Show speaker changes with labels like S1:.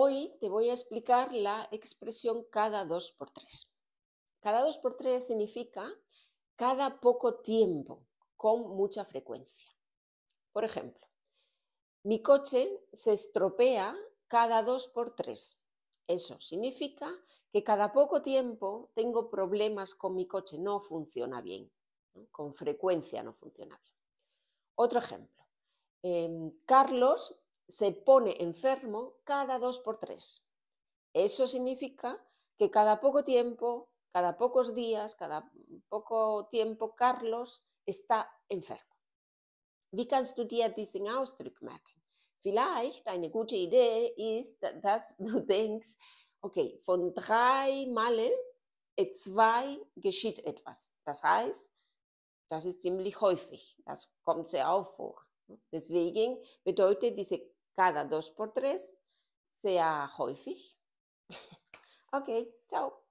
S1: Hoy te voy a explicar la expresión cada dos por tres. Cada 2 por tres significa cada poco tiempo, con mucha frecuencia. Por ejemplo, mi coche se estropea cada dos por tres. Eso significa que cada poco tiempo tengo problemas con mi coche, no funciona bien, con frecuencia no funciona bien. Otro ejemplo, em, Carlos se pone enfermo cada dos por tres. Eso significa que cada poco tiempo, cada pocos días, cada poco tiempo, Carlos está enfermo. Wie kannst du dir diesen Ausdruck merken? Vielleicht eine gute Idee ist, dass du denkst, okay, von drei Male äh, zwei geschieht etwas. Das heißt, das ist ziemlich häufig. Das kommt sehr oft vor. Deswegen bedeutet diese cada 2 x 3 sea häufig.
S2: ok, chao.